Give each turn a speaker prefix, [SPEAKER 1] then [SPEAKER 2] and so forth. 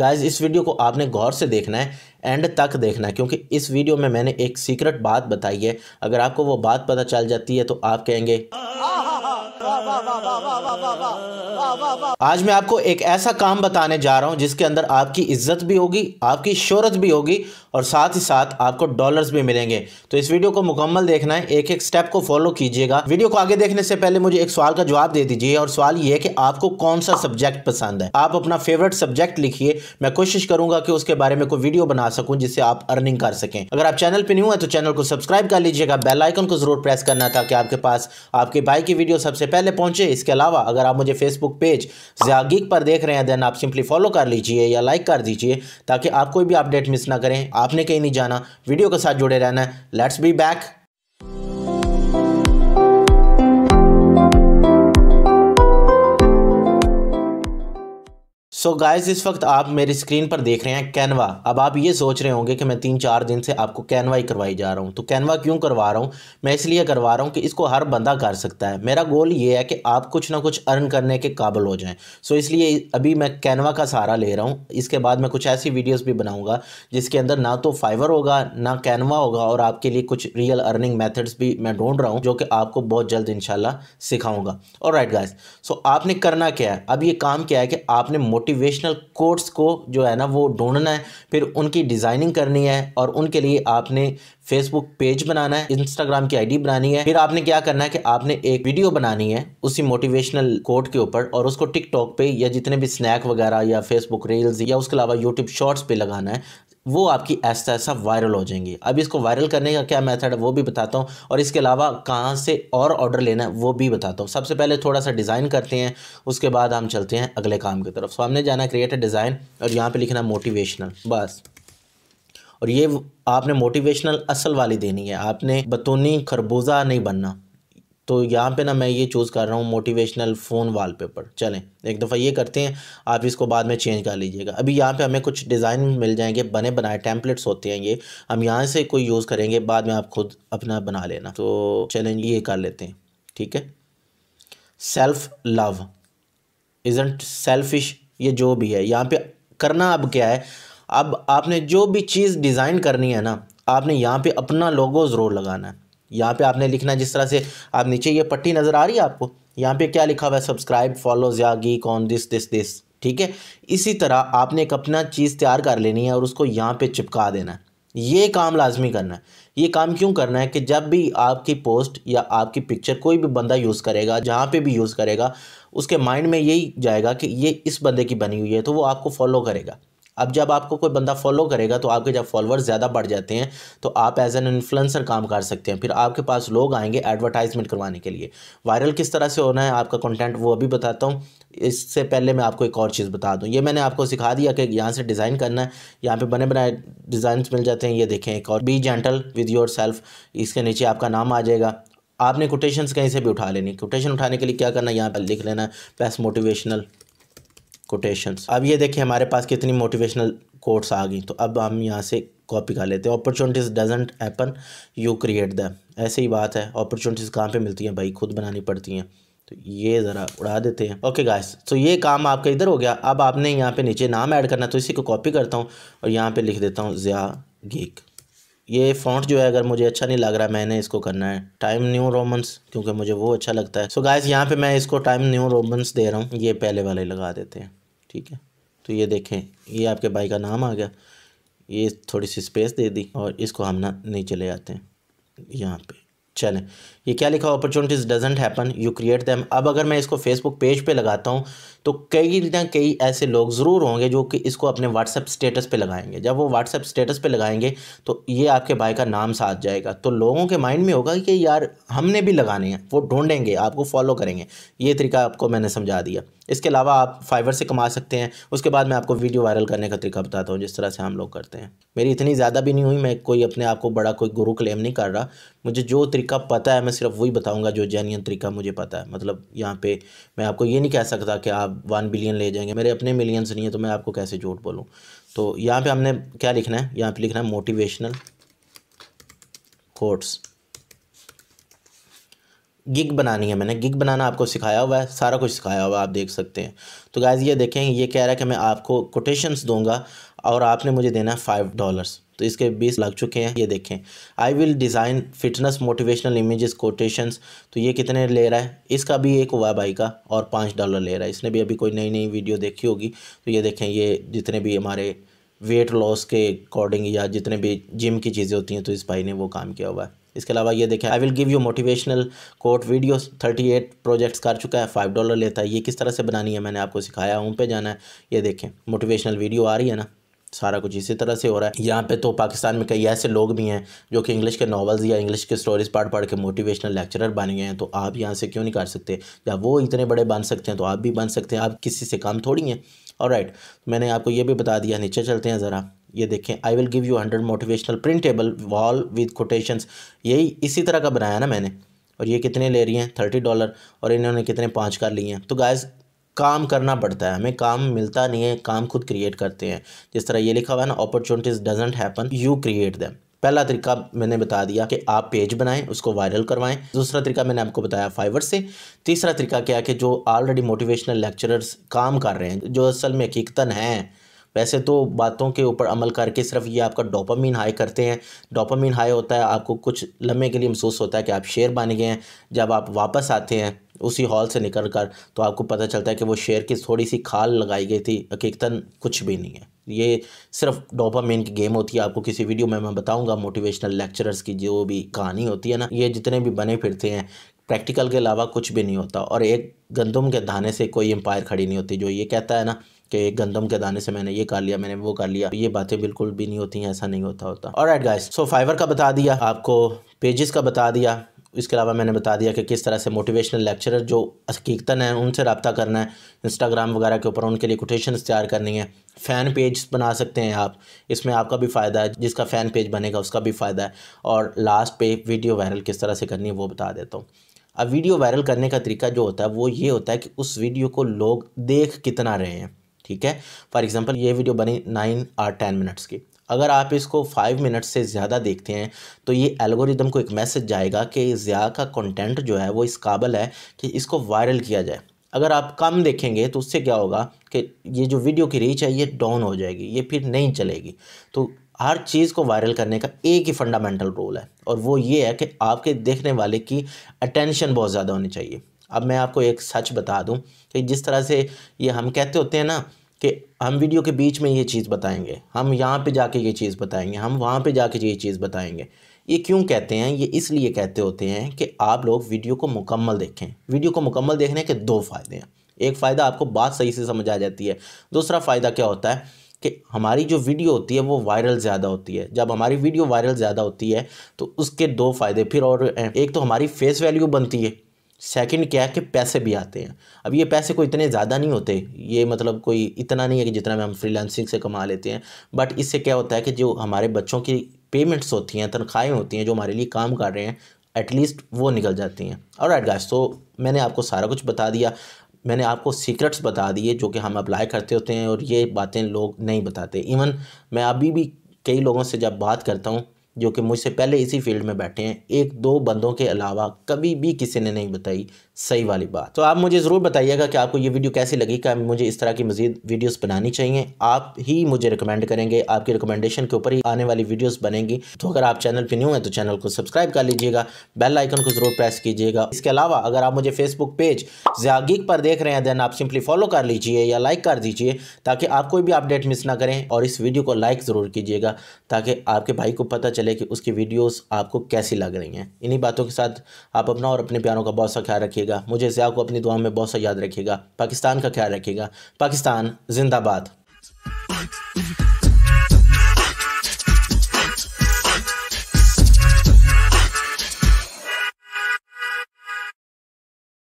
[SPEAKER 1] guys इस video को आपने गौर से देखना है एंड तक देखना है क्योंकि इस वीडियो में मैंने एक सीक्रेट बात बताई है अगर आपको वो बात पता चल जाती है तो आप कहेंगे आज मैं आपको एक ऐसा काम बताने जा रहा हूँ जिसके अंदर आपकी इज्जत भी होगी आपकी शोहरत भी होगी और साथ ही साथ आपको डॉलर्स भी मिलेंगे तो इस वीडियो को मुकम्मल देखना है एक एक स्टेप को फॉलो कीजिएगा वीडियो को आगे देखने से पहले मुझे एक सवाल का जवाब दे दीजिए और सवाल यह है कि आपको कौन सा सब्जेक्ट पसंद है आप अपना फेवरेट सब्जेक्ट लिखिए मैं कोशिश करूंगा कि उसके बारे में कोई वीडियो बना सकूं जिससे आप अर्निंग कर सकें अगर आप चैनल पर न्यू है तो चैनल को सब्सक्राइब कर लीजिएगा बेलाइकन को जरूर प्रेस करना ताकि आपके पास आपके भाई की वीडियो सबसे पहले पहुंचे इसके अलावा अगर आप मुझे फेसबुक पेज ज्यागिक पर देख रहे हैं देन आप सिंपली फॉलो कर लीजिए या लाइक कर दीजिए ताकि आप कोई भी अपडेट मिस ना करें आपने कहीं नहीं जाना वीडियो के साथ जुड़े रहना let's be back so so guys इस वक्त आप मेरी स्क्रीन पर देख रहे हैं कैनवा अब आप ये सोच रहे होंगे कि मैं तीन चार दिन से आपको कैनवा ही करवाई जा रहा हूँ तो कैनवा क्यों करवा रहा हूँ मैं इसलिए करवा रहा हूँ कि इसको हर बंदा कर सकता है मेरा गोल ये है कि आप कुछ ना कुछ अर्न करने के काबिल हो जाएँ सो so इसलिए अभी मैं कैनवा का सहारा ले रहा हूँ इसके बाद मैं कुछ ऐसी वीडियोज़ भी बनाऊँगा जिसके अंदर ना तो फाइवर होगा ना कैनवा होगा और आपके लिए कुछ रियल अर्निंग मैथड्स भी मैं ढूंढ रहा हूँ जो कि आपको बहुत जल्द इनशाला सिखाऊँगा और राइट गायस सो आपने करना क्या है अब ये काम क्या है कि आपने मोटिव मोटिवेशनल कोट्स को जो है ना वो ढूंढना है फिर उनकी डिज़ाइनिंग करनी है और उनके लिए आपने फेसबुक पेज बनाना है इंस्टाग्राम की आईडी बनानी है फिर आपने क्या करना है कि आपने एक वीडियो बनानी है उसी मोटिवेशनल कोट के ऊपर और उसको टिकटॉक पे या जितने भी स्नैक वगैरह या फेसबुक रील्स या उसके अलावा यूट्यूब शॉर्ट्स पे लगाना है वो आपकी ऐसा ऐसा वायरल हो जाएंगी अब इसको वायरल करने का क्या मेथड है वो भी बताता हूँ और इसके अलावा कहाँ से और ऑर्डर लेना है वो भी बताता हूँ सबसे पहले थोड़ा सा डिज़ाइन करते हैं उसके बाद हम चलते हैं अगले काम की तरफ सो हमने जाना क्रिएट डिज़ाइन और यहाँ पर लिखना मोटिवेशनल बस और ये आपने मोटिवेशनल असल वाली देनी है आपने बतूनी खरबूजा नहीं बनना तो यहाँ पे ना मैं ये चूज़ कर रहा हूँ मोटिवेशनल फ़ोन वॉलपेपर चलें एक दफ़ा ये करते हैं आप इसको बाद में चेंज कर लीजिएगा अभी यहाँ पे हमें कुछ डिज़ाइन मिल जाएंगे बने बनाए टैंपलेट्स होते हैं ये हम यहाँ से कोई यूज़ करेंगे बाद में आप खुद अपना बना लेना तो चलें ये कर लेते हैं ठीक है सेल्फ़ लव इज़ंट सेल्फिश ये जो भी है यहाँ पर करना अब क्या है अब आपने जो भी चीज़ डिज़ाइन करनी है ना आपने यहाँ पर अपना लोगो ज़रूर लगाना है यहाँ पे आपने लिखना जिस तरह से आप नीचे ये पट्टी नज़र आ रही है आपको यहाँ पे क्या लिखा हुआ है सब्सक्राइब फॉलो या geek on this this this ठीक है इसी तरह आपने एक अपना चीज़ तैयार कर लेनी है और उसको यहाँ पे चिपका देना है ये काम लाजमी करना है ये काम क्यों करना है कि जब भी आपकी पोस्ट या आपकी पिक्चर कोई भी बंदा यूज़ करेगा जहाँ पे भी यूज़ करेगा उसके माइंड में यही जाएगा कि ये इस बंदे की बनी हुई है तो वो आपको फॉलो करेगा अब जब आपको कोई बंदा फॉलो करेगा तो आपके जब फॉलोअर्स ज़्यादा बढ़ जाते हैं तो आप एज एन इन्फ्लुएंसर काम कर सकते हैं फिर आपके पास लोग आएंगे एडवर्टाइजमेंट करवाने के लिए वायरल किस तरह से होना है आपका कंटेंट वो अभी बताता हूँ इससे पहले मैं आपको एक और चीज़ बता दूँ ये मैंने आपको सिखा दिया कि यहाँ से डिज़ाइन करना है यहाँ पर बने बनाए डिज़ाइन मिल जाते हैं ये देखें एक और be gentle with yourself इसके नीचे आपका नाम आ जाएगा आपने कोटेशंस कहीं से भी उठा लेनी कोटेशन उठाने के लिए क्या करना है यहाँ पर लिख लेना है बेस्ट मोटिवेशनल कोटेशंस अब ये देखिए हमारे पास कितनी मोटिवेशनल कोट्स आ गई तो अब हम यहाँ से कॉपी कर लेते हैं opportunities doesn't happen you create the ऐसे ही बात है अपॉर्चुनिटीज़ कहाँ पे मिलती हैं भाई खुद बनानी पड़ती हैं तो ये ज़रा उड़ा देते हैं ओके गाइस तो ये काम आपका इधर हो गया अब आपने यहाँ पे नीचे नाम ऐड करना तो इसी को कॉपी करता हूँ और यहाँ पे लिख देता हूँ ज़िया गीक ये फ़ॉन्ट जो है अगर मुझे अच्छा नहीं लग रहा मैंने इसको करना है टाइम न्यू रोमन्स क्योंकि मुझे वो अच्छा लगता है सो so गाइस यहाँ पे मैं इसको टाइम न्यू रोमन्स दे रहा हूँ ये पहले वाले लगा देते हैं ठीक है तो ये देखें ये आपके भाई का नाम आ गया ये थोड़ी सी स्पेस दे दी और इसको हम ना नीचे ले आते हैं यहाँ पर चलें ये क्या लिखा opportunities doesn't happen you create them अब अगर मैं इसको फेसबुक पेज पे लगाता हूँ तो कई ना कई ऐसे लोग ज़रूर होंगे जो कि इसको अपने व्हाट्सएप स्टेटस पे लगाएंगे जब वो व्हाट्सएप स्टेटस पे लगाएंगे तो ये आपके भाई का नाम साथ जाएगा तो लोगों के माइंड में होगा कि यार हमने भी लगाने हैं वो ढूंढेंगे आपको फॉलो करेंगे ये तरीका आपको मैंने समझा दिया इसके अलावा आप फाइवर से कमा सकते हैं उसके बाद मैं आपको वीडियो वायरल करने का तरीका बताता हूँ जिस तरह से हम लोग करते हैं मेरी इतनी ज़्यादा भी नहीं हुई मैं कोई अपने आप को बड़ा कोई गुरु क्लेम नहीं कर रहा मुझे जो तरीका तरीका पता है मैं सिर्फ वही बताऊंगा जो जैनियन तरीका मुझे पता है मतलब यहाँ पे मैं आपको ये नहीं कह सकता कि आप वन बिलियन ले जाएंगे मेरे अपने मिलियंस नहीं है तो मैं आपको कैसे झूठ बोलूँ तो यहाँ पे हमने क्या लिखना है यहाँ पे लिखना है मोटिवेशनल कोट्स गिग बनानी है मैंने गिग बनाना आपको सिखाया हुआ है सारा कुछ सिखाया हुआ है आप देख सकते हैं तो गाइज़ ये देखें ये कह रहा है कि मैं आपको कोटेशंस दूंगा और आपने मुझे देना है फाइव डॉलर्स तो इसके बीस लग चुके हैं ये देखें I will design fitness motivational images quotations तो ये कितने ले रहा है इसका भी एक हुआ भाई का और पाँच डॉलर ले रहा है इसने भी अभी कोई नई नई वीडियो देखी होगी तो ये देखें ये जितने भी हमारे वेट लॉस के अकॉर्डिंग या जितने भी जिम की चीज़ें होती हैं तो इस भाई ने वो काम किया हुआ है इसके अलावा ये देखें I will give you motivational quote thirty eight projects कर चुका है फाइव डॉलर लेता है ये किस तरह से बनानी है मैंने आपको सिखाया हूँ पे जाना है ये देखें मोटिवेशनल वीडियो आ रही है ना सारा कुछ इसी तरह से हो रहा है यहाँ पे तो पाकिस्तान में कई ऐसे लोग भी हैं जो कि इंग्लिश के नॉवल्स या इंग्लिश के स्टोरीज पढ़ पढ़ के मोटिवेशनल लेक्चरर बन गए हैं तो आप यहाँ से क्यों नहीं कर सकते या वो इतने बड़े बन सकते हैं तो आप भी बन सकते हैं आप किसी से काम थोड़ी हैं और राइट मैंने आपको ये भी बता दिया नीचे चलते हैं ज़रा ये देखें I will give you hundred motivational printable wall with quotation यही इसी तरह का बनाया ना मैंने और ये कितने ले रही हैं थर्टी डॉलर और इन्होंने कितने पाँच कर लिए हैं तो गायज काम करना पड़ता है हमें काम मिलता नहीं है काम खुद क्रिएट करते हैं जिस तरह ये लिखा हुआ है ना opportunities doesn't happen you create them पहला तरीका मैंने बता दिया कि आप पेज बनाएं उसको वायरल करवाएं दूसरा तरीका मैंने आपको बताया फाइवर से तीसरा तरीका क्या है कि जो ऑलरेडी मोटिवेशनल लेक्चरर्स काम कर रहे हैं जो असल में हकीकता हैं वैसे तो बातों के ऊपर अमल करके सिर्फ ये आपका डोपामीन हाई करते हैं डोपामीन हाई होता है आपको कुछ लम्हे के लिए महसूस होता है कि आप शेर बन गए हैं जब आप वापस आते हैं उसी हॉल से निकल कर तो आपको पता चलता है कि वो शेर की थोड़ी सी खाल लगाई गई थी हकीकता कुछ भी नहीं है ये सिर्फ मेन की गेम होती है आपको किसी वीडियो में मैं बताऊंगा मोटिवेशनल लेक्चरर्स की जो भी कहानी होती है ना ये जितने भी बने फिरते हैं प्रैक्टिकल के अलावा कुछ भी नहीं होता और एक गंदम के दाने से कोई एम्पायर खड़ी नहीं होती जो ये कहता है ना कि एक गंदम के दाने से मैंने ये कर लिया मैंने वो कर लिया ये बातें बिल्कुल भी नहीं होती हैं ऐसा नहीं होता होता और एडवाइस सो फाइवर का बता दिया आपको पेजेस का बता दिया इसके अलावा मैंने बता दिया कि किस तरह से मोटिवेशनल लेक्चरर जो हकीकता हैं उनसे रबता करना है इंस्टाग्राम वगैरह के ऊपर उनके लिए कोटेशन तैयार करनी है फ़ैन पेज बना सकते हैं आप इसमें आपका भी फ़ायदा है जिसका फ़ैन पेज बनेगा उसका भी फ़ायदा है और लास्ट पे वीडियो वायरल किस तरह से करनी है वो बता देता हूँ अब वीडियो वायरल करने का तरीका जो होता है वो ये होता है कि उस वीडियो को लोग देख कितना रहे हैं ठीक है फॉर एग्ज़ाम्पल ये वीडियो बनी नाइन और टेन मिनट्स की अगर आप इसको फाइव मिनट से ज़्यादा देखते हैं तो ये एल्गोरिदम को एक मैसेज जाएगा कि ज़िया का कंटेंट जो है वो इस काबल है कि इसको वायरल किया जाए अगर आप कम देखेंगे तो उससे क्या होगा कि ये जो वीडियो की रीच है ये डाउन हो जाएगी ये फिर नहीं चलेगी तो हर चीज़ को वायरल करने का एक ही फंडामेंटल रोल है और वो ये है कि आपके देखने वाले की अटेंशन बहुत ज़्यादा होनी चाहिए अब मैं आपको एक सच बता दूं कि जिस तरह से ये हम कहते होते हैं ना कि हम वीडियो के बीच में ये चीज़ बताएंगे हम यहाँ पे जाके ये चीज़ बताएंगे हम वहाँ पे जाके ये चीज़ बताएंगे ये क्यों कहते हैं ये इसलिए कहते होते हैं कि आप लोग वीडियो को मुकम्मल देखें वीडियो को मुकम्मल देखने के दो फ़ायदे हैं एक फ़ायदा आपको बात सही से समझ आ जाती है दूसरा फ़ायदा क्या होता है कि हमारी जो वीडियो होती है वो वायरल ज़्यादा होती है जब हमारी वीडियो वायरल ज़्यादा होती है तो उसके दो फ़ायदे फिर और एक तो हमारी फेस वैल्यू बनती है सेकंड क्या है कि पैसे भी आते हैं अब ये पैसे कोई इतने ज़्यादा नहीं होते ये मतलब कोई इतना नहीं है कि जितना में हम फ्रीलांसिंग से कमा लेते हैं बट इससे क्या होता है कि जो हमारे बच्चों की पेमेंट्स होती हैं तनख्वाहें होती हैं जो हमारे लिए काम कर रहे हैं एटलीस्ट वो निकल जाती हैं और एट गाइस तो मैंने आपको सारा कुछ बता दिया मैंने आपको सीक्रेट्स बता दिए जो कि हम अप्लाई करते होते हैं और ये बातें लोग नहीं बताते इवन मैं अभी भी कई लोगों से जब बात करता हूँ जो कि मुझसे पहले इसी फील्ड में बैठे हैं एक दो बंदों के अलावा कभी भी किसी ने नहीं बताई सही वाली बात तो आप मुझे ज़रूर बताइएगा कि आपको ये वीडियो कैसी लगी क्या मुझे इस तरह की मज़ीद वीडियोस बनानी चाहिए आप ही मुझे रिकमेंड करेंगे आपकी रिकमेंडेशन के ऊपर ही आने वाली वीडियोस बनेंगी तो अगर आप चैनल पर न्यू हैं तो चैनल को सब्सक्राइब कर लीजिएगा बेल आइकन को ज़रूर प्रेस कीजिएगा इसके अलावा अगर आप मुझे फेसबुक पेज ज्यागीक पर देख रहे हैं दैन आप सिंपली फॉलो कर लीजिए या लाइक कर दीजिए ताकि आप कोई भी अपडेट मिस ना करें और इस वीडियो को लाइक ज़रूर कीजिएगा ताकि आपके भाई को पता चले कि उसकी वीडियोज़ आपको कैसी लग रही हैं इन्हीं बातों के साथ आप अपना और अपने प्यारों का बहुत सा ख्याल रखिएगा दीजिएगा मुझे ज़िया को अपनी दुआ में बहुत सा याद रखिएगा पाकिस्तान का ख्याल रखिएगा पाकिस्तान जिंदाबाद